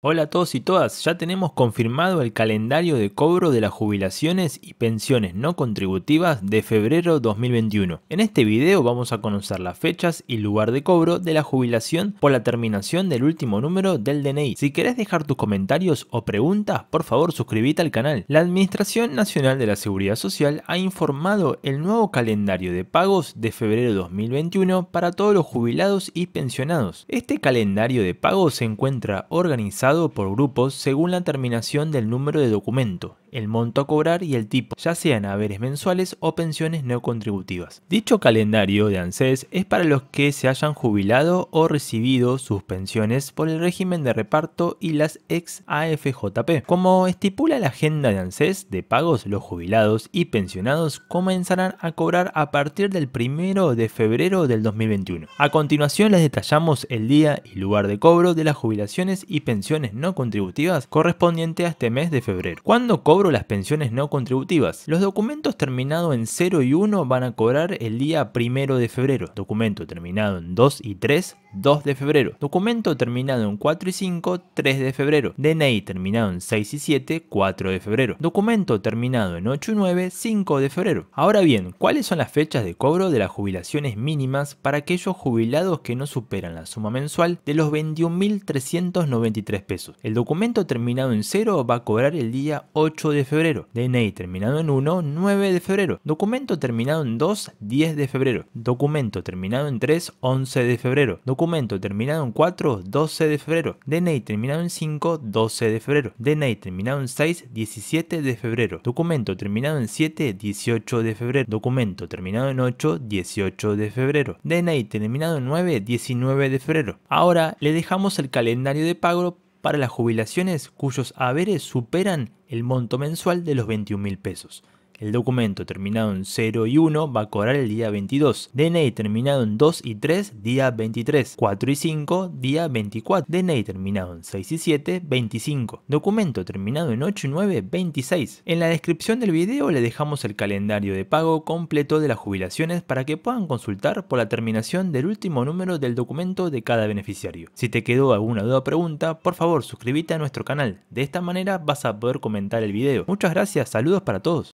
Hola a todos y todas, ya tenemos confirmado el calendario de cobro de las jubilaciones y pensiones no contributivas de febrero 2021. En este video vamos a conocer las fechas y lugar de cobro de la jubilación por la terminación del último número del DNI. Si querés dejar tus comentarios o preguntas, por favor suscríbete al canal. La Administración Nacional de la Seguridad Social ha informado el nuevo calendario de pagos de febrero 2021 para todos los jubilados y pensionados. Este calendario de pagos se encuentra organizado por grupos según la terminación del número de documento, el monto a cobrar y el tipo, ya sean haberes mensuales o pensiones no contributivas. Dicho calendario de ANSES es para los que se hayan jubilado o recibido sus pensiones por el régimen de reparto y las ex AFJP. Como estipula la agenda de ANSES de pagos, los jubilados y pensionados comenzarán a cobrar a partir del 1 de febrero del 2021. A continuación les detallamos el día y lugar de cobro de las jubilaciones y pensiones no contributivas correspondiente a este mes de febrero. ¿Cuándo cobro las pensiones no contributivas? Los documentos terminados en 0 y 1 van a cobrar el día 1 de febrero. Documento terminado en 2 y 3, 2 de febrero. Documento terminado en 4 y 5, 3 de febrero. DNI terminado en 6 y 7, 4 de febrero. Documento terminado en 8 y 9, 5 de febrero. Ahora bien, ¿cuáles son las fechas de cobro de las jubilaciones mínimas para aquellos jubilados que no superan la suma mensual de los 21.393 pesos. El documento terminado en 0 va a cobrar el día 8 de febrero. DNI terminado en 1, 9 de febrero. Documento terminado en 2, 10 de febrero. Documento terminado en 3, 11 de febrero. Documento terminado en 4, 12 de febrero. DNI terminado en 5, 12 de febrero. DNI terminado en 6, 17 de febrero. Documento terminado en 7, 18 de febrero. Documento terminado en 8, 18 de febrero. DNI terminado en 9, 19 de febrero. Ahora le dejamos el calendario de pago para las jubilaciones cuyos haberes superan el monto mensual de los 21.000 mil pesos. El documento terminado en 0 y 1 va a cobrar el día 22. DNI terminado en 2 y 3, día 23. 4 y 5, día 24. DNI terminado en 6 y 7, 25. Documento terminado en 8 y 9, 26. En la descripción del video le dejamos el calendario de pago completo de las jubilaciones para que puedan consultar por la terminación del último número del documento de cada beneficiario. Si te quedó alguna duda o pregunta, por favor suscríbete a nuestro canal. De esta manera vas a poder comentar el video. Muchas gracias, saludos para todos.